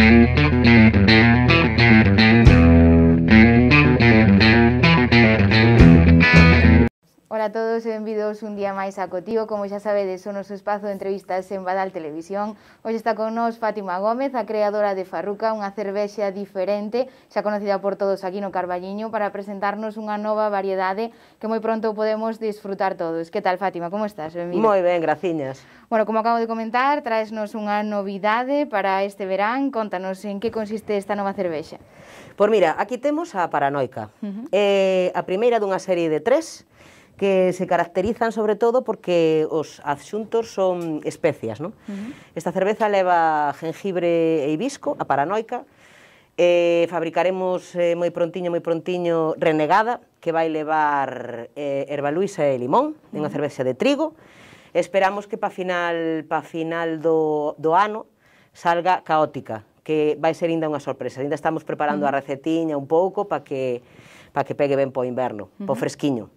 Thank you. día máis a Cotío, como xa sabedes, o noso espazo de entrevistas en Badal Televisión. Hoxe está con nós Fátima Gómez, a creadora de Farruca, unha cervexa diferente, xa conocida por todos aquí no Carballiño, para presentarnos unha nova variedade que moi pronto podemos disfrutar todos. Que tal, Fátima? Como estás? Benvida. Moi ben, graciñas. Bueno, como acabo de comentar, traesnos unha novidade para este verán. Contanos en que consiste esta nova cervexa. Por mira, aquí temos a Paranoica. Uh -huh. eh, a primeira dunha serie de tres, que se caracterizan sobre todo porque os adxuntos son especias. Non? Uh -huh. Esta cerveza leva gengibre e hibisco, a paranoica, Eh, fabricaremos eh, moi prontiño, moi prontiño, renegada, que vai levar eh, luisa e limón, uh -huh. unha cervexa de trigo. Esperamos que pa final, pa final do, do ano salga caótica, que vai ser ainda unha sorpresa. Ainda estamos preparando uh -huh. a recetiña un pouco para que, pa que pegue ben po inverno, uh -huh. po fresquiño.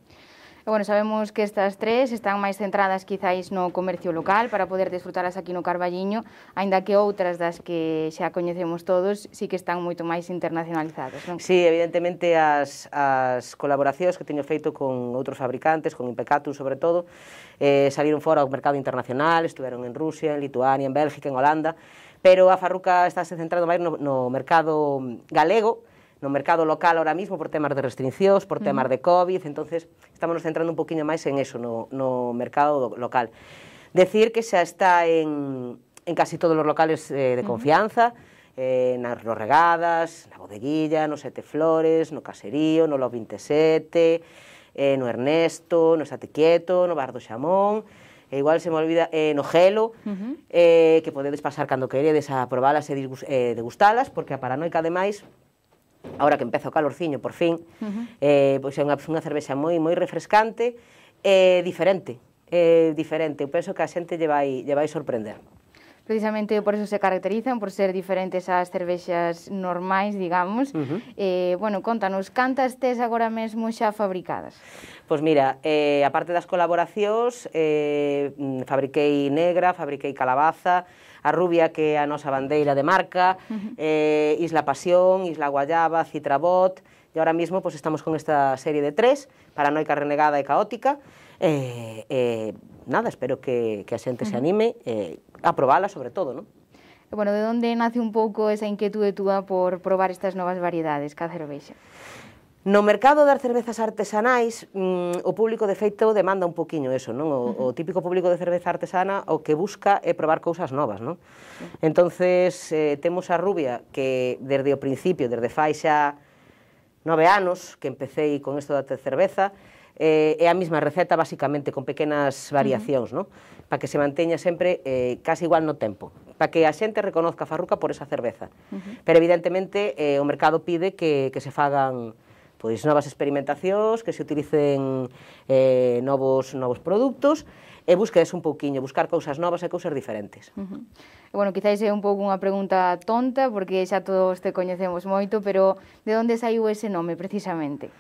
E, bueno, sabemos que estas tres están máis centradas quizáis no comercio local para poder desfrutarlas aquí no Carballiño, aínda que outras das que xa coñecemos todos sí que están moito máis internacionalizadas, non? Sí, evidentemente as, as colaboracións que teño feito con outros fabricantes, con Impecatum sobre todo, eh, saliron fora ao mercado internacional, estiveron en Rusia, en Lituania, en Bélgica, en Holanda, pero a Farruca está centrado máis no, no mercado galego, no mercado local ahora mismo por temas de restriccións, por temas de COVID, entonces estamos centrando un poquinho máis en eso, no, no mercado local. Decir que xa está en, en casi todos os locales eh, de confianza, uh -huh eh, nas Regadas, na Bodeguilla, no Sete Flores, no Caserío, no Lo 27, eh, no Ernesto, no Estate Quieto, no Bardo Xamón, e igual se me olvida, eh, no Gelo, uh -huh. eh, que podedes pasar cando queredes a probalas e eh, degustalas, porque a paranoica, ademais, ahora que empeza o calorciño, por fin, uh -huh. eh, pois é unha, unha cervexa moi moi refrescante e eh, diferente, eh, diferente. Eu penso que a xente lle vai, lle vai sorprender precisamente por eso se caracterizan, por ser diferentes ás cervexas normais, digamos. Uh -huh. eh, bueno, contanos, cantas tes agora mesmo xa fabricadas? Pois mira, eh, aparte das colaboracións, eh, mm, fabriquei negra, fabriquei calabaza, a Rubia que é a nosa bandeira de marca, eh, Isla Pasión, Isla Guayaba, Citrabot, e ahora mismo pues, estamos con esta serie de tres, Paranoica, Renegada e Caótica, eh, eh, nada, espero que, que a xente se anime eh, a probala sobre todo, non? bueno, de onde nace un pouco esa inquietude túa por probar estas novas variedades, Cácerovexa? Vexa? No mercado das cervezas artesanais, mm, o público de feito demanda un poquiño eso, non? O, uh -huh. o típico público de cerveza artesana o que busca é probar cousas novas, non? Uh -huh. Entonces, eh, temos a Rubia que desde o principio, desde fai xa nove anos que empecéi con isto da cerveza, eh, é a mesma receta basicamente con pequenas variacións, uh -huh. non? Para que se manteña sempre eh, casi igual no tempo, para que a xente reconozca a Farruca por esa cerveza. Uh -huh. Pero evidentemente eh, o mercado pide que, que se fagan pois novas experimentacións, que se utilicen eh, novos, novos produtos, e busques un pouquiño, buscar cousas novas e cousas diferentes. Uh -huh. E, bueno, quizáis é un pouco unha pregunta tonta, porque xa todos te coñecemos moito, pero de onde saiu ese nome, precisamente?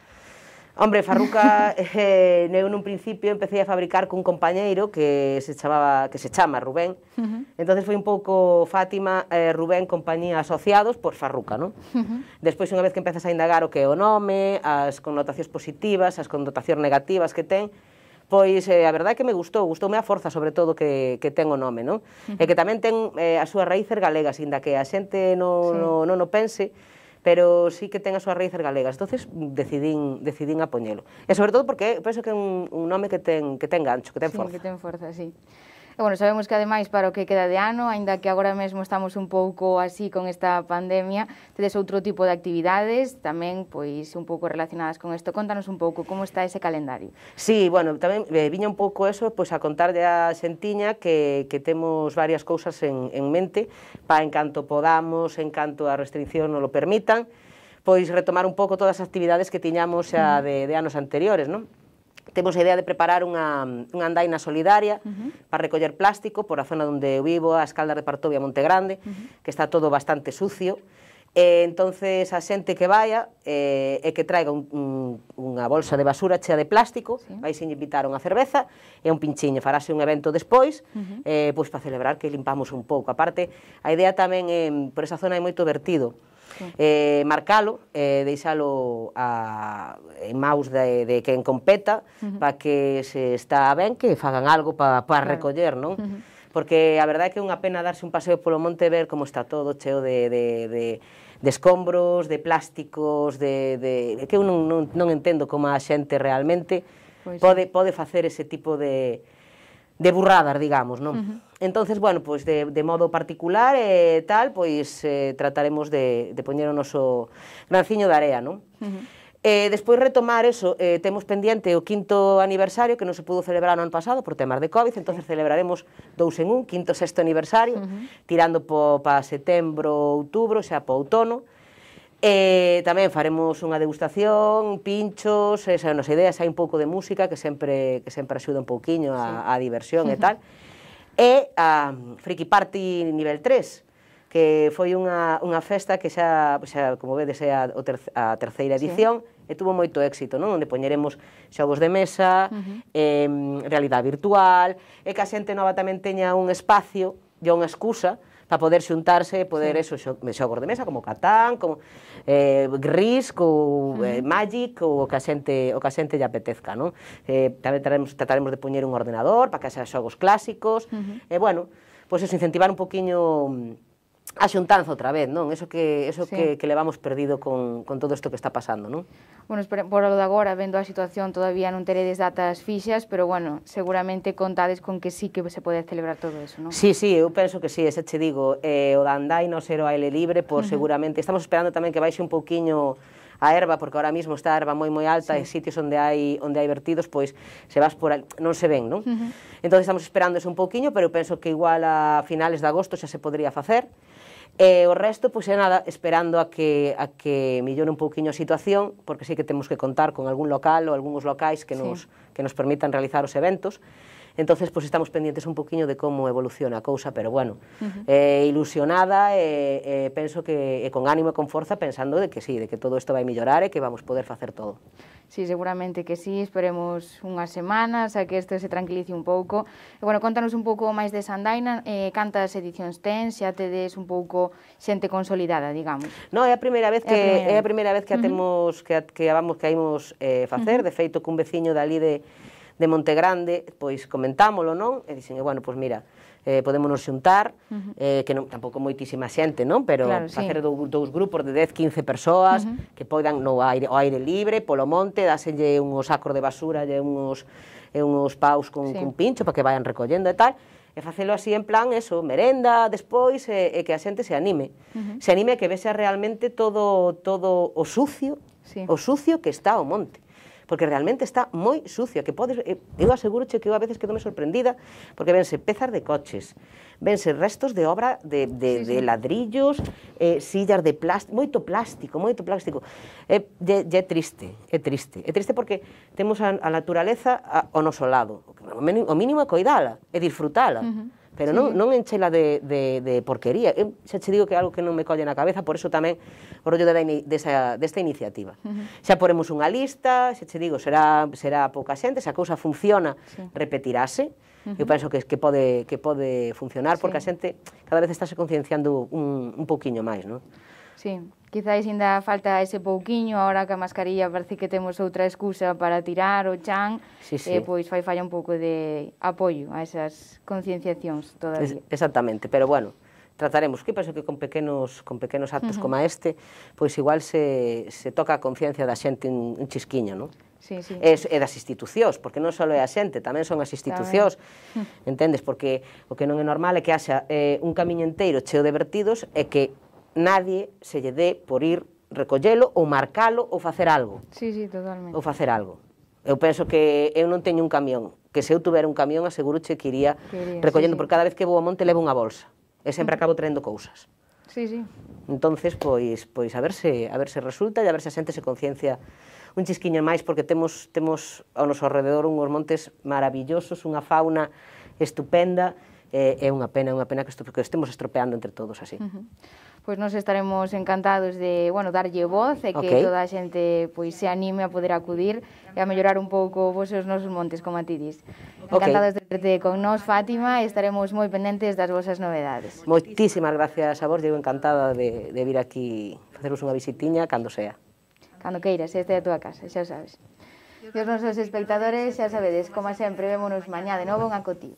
Hombre, Farruca, eh, eu nun principio empecé a fabricar cun compañeiro que se chamaba que se chama Rubén. Uh -huh. Entonces foi un pouco Fátima, eh, Rubén, compañía asociados por Farruca, non? Uh -huh. Despois, unha vez que empezas a indagar o que é o nome, as connotacións positivas, as connotacións negativas que ten, pois eh, a verdade é que me gustou, gustoume a forza sobre todo que, que ten o nome, non? Uh -huh. E que tamén ten eh, as súas raíces galegas, inda que a xente non, sí. non, non o pense, pero sí que tenga su súas raíces galegas. entonces decidín, decidín apoñelo. E sobre todo porque pienso que un, hombre que ten, que ten gancho, que ten sí, que sí. E, bueno, sabemos que ademais para o que queda de ano, aínda que agora mesmo estamos un pouco así con esta pandemia, tedes outro tipo de actividades tamén pois un pouco relacionadas con isto. Contanos un pouco como está ese calendario. Sí, bueno, tamén eh, viña un pouco eso pois a contarlle a xentiña que, que temos varias cousas en, en mente para en canto podamos, en canto a restricción non lo permitan, pois retomar un pouco todas as actividades que tiñamos xa de, de anos anteriores, non? Temos a idea de preparar unha, unha andaina solidaria uh -huh. para recoller plástico por a zona onde vivo, a escalda de Partovia Monte Grande, uh -huh. que está todo bastante sucio. E entonces a xente que vaya eh, e que traiga un, un, unha bolsa de basura chea de plástico, sí. sin invitar unha cerveza e un pinchiño, farase un evento despois, uh -huh. eh, pois para celebrar que limpamos un pouco. Aparte, a idea tamén é, eh, por esa zona hai moito vertido sí. eh, marcalo, eh, deixalo a, en maus de, de quen competa uh -huh. para que se está ben que fagan algo para pa claro. recoller, non? Uh -huh porque a verdade é que é unha pena darse un paseo polo monte e ver como está todo cheo de, de, de, de escombros, de plásticos, de, de, de que eu non, non, non entendo como a xente realmente pois. pode, pode facer ese tipo de, de burradas, digamos, non? Uh -huh. Entonces, bueno, pois de, de modo particular e eh, tal, pois eh, trataremos de, de poñer o noso granciño de area, non? Uh -huh. Eh, despois retomar eso, eh, temos pendiente o quinto aniversario que non se pudo celebrar no ano pasado por temas de COVID, entonces celebraremos dous en un, quinto, sexto aniversario, uh -huh. tirando para setembro, outubro, xa po outono, uh E eh, tamén faremos unha degustación, pinchos, esa, eh, nos ideas, hai un pouco de música que sempre que sempre axuda un pouquiño a, sí. a diversión e tal. E a Friki Party nivel 3, que foi unha, unha festa que xa, xa como vedes, é a, a terceira edición, sí. e tuvo moito éxito, non? Onde poñeremos xogos de mesa, uh -huh. eh, realidade virtual, e que a xente nova tamén teña un espacio e unha excusa para poder xuntarse, poder sí. eso, xogos de mesa, como Catán, como eh, Risk, ou uh -huh. eh, Magic, ou o que a xente, o que a xente lle apetezca, non? Eh, tamén trataremos, trataremos de poñer un ordenador para que haxa xogos clásicos, uh -huh. e eh, bueno, pois pues, eso, incentivar un poquinho mm, a xuntanza outra vez, non? Eso que eso sí. que, que levamos perdido con, con todo isto que está pasando, non? Bueno, espera, por lo de agora, vendo a situación, todavía non teredes datas fixas, pero bueno, seguramente contades con que sí que se pode celebrar todo eso, non? Sí, sí, eu penso que sí, ese che digo, eh, o da Andai non ser o aire libre, por uh -huh. seguramente, estamos esperando tamén que baixe un pouquiño a erva, porque ahora mismo está a erva moi moi alta sí. e sitios onde hai onde hai vertidos, pois se vas por ali, non se ven, non? Uh -huh. Entón estamos esperando eso un pouquiño, pero eu penso que igual a finales de agosto xa se podría facer. E o resto, pois é nada, esperando a que, a que millore un pouquiño a situación, porque sí que temos que contar con algún local ou algúns locais que nos, sí. que nos permitan realizar os eventos entonces pues estamos pendientes un poquinho de como evoluciona a cousa, pero bueno, uh -huh. eh, ilusionada, eh, eh, penso que eh, con ánimo e con forza, pensando de que sí, de que todo isto vai mellorar e que vamos poder facer todo. Sí, seguramente que sí, esperemos unhas semanas a que isto se tranquilice un pouco. E, bueno, contanos un pouco máis de Sandaina, eh, cantas edicións ten, xa tedes un pouco xente consolidada, digamos. No, é a primeira vez que é a primeira, é a primeira vez que a temos uh -huh. que que vamos que a eh, facer, uh -huh. de feito cun veciño dali de de Montegrande, pois comentámolo, non? E dixen, bueno, pois mira, eh, podémonos xuntar, uh -huh. eh, que non, tampouco moitísima xente, non? Pero claro, facer sí. dous grupos de 10, 15 persoas uh -huh. que poidan no aire, o aire libre, polo monte, dáselle unhos sacos de basura, lle uns, e unhos paus con, sí. con pincho para que vayan recollendo e tal, e facelo así en plan, eso, merenda, despois, e, e que a xente se anime. Uh -huh. Se anime que vese realmente todo, todo o sucio, sí. o sucio que está o monte. porque realmente está muy sucia, que podes, eh, aseguro che que a veces quedo me sorprendida, porque vense pezas de coches, vense restos de obra de, ladrillos, eh, sillas de plástico, moito plástico, moito plástico. ya triste, es triste. Es triste porque tenemos a, la naturaleza a, ao noso lado, o mínimo é coidala, é disfrutala. pero sí. non, non enchela de, de, de porquería. Eu xa che digo que é algo que non me colle na cabeza, por eso tamén o rollo de, de, desta iniciativa. Uh -huh. Xa poremos unha lista, xa che digo, será, será pouca xente, se a cousa funciona, sí. repetirase, -huh. Eu penso que, que, pode, que pode funcionar, sí. porque a xente cada vez estáse concienciando un, un pouquiño máis, non? Sí, quizáis ainda falta ese pouquiño, agora que a mascarilla parece que temos outra excusa para tirar o chan, sí, sí. Eh, pois fai falla un pouco de apoio a esas concienciacións todavía. Es, exactamente, pero bueno, trataremos, que penso que con pequenos, con pequenos actos uh -huh. como este, pois igual se, se toca a conciencia da xente un, un chisquiño, non? sí, sí. E, é das institucións, porque non só é a xente, tamén son as institucións, tamén. entendes? Porque o que non é normal é que haxa eh, un camiño inteiro cheo de vertidos e que nadie se lle dé por ir recollelo ou marcalo ou facer algo. Sí, sí, totalmente. Ou facer algo. Eu penso que eu non teño un camión, que se eu tuver un camión che que iría Quería, recollendo, sí, sí. porque cada vez que vou a monte levo unha bolsa e sempre mm. acabo traendo cousas. Sí, sí. Entonces, pois, pois a ver se a ver se resulta e a ver se a xente se conciencia un chisquiño máis porque temos, temos ao noso alrededor unhos montes maravillosos, unha fauna estupenda, eh, é unha pena, é unha pena que, esto, que estemos estropeando entre todos así. Uh -huh. Pois pues nos estaremos encantados de, bueno, darlle voz e que okay. toda a xente pois se anime a poder acudir e a mellorar un pouco vos os nosos montes, como a ti dis. Encantados okay. de verte con nós, Fátima, e estaremos moi pendentes das vosas novedades. Moitísimas gracias a vos, digo encantada de, de vir aquí faceros unha visitiña cando sea. Cando queiras, esta é a túa casa, xa sabes. E os nosos espectadores, xa sabedes, como sempre, vémonos mañá de novo en Acotío.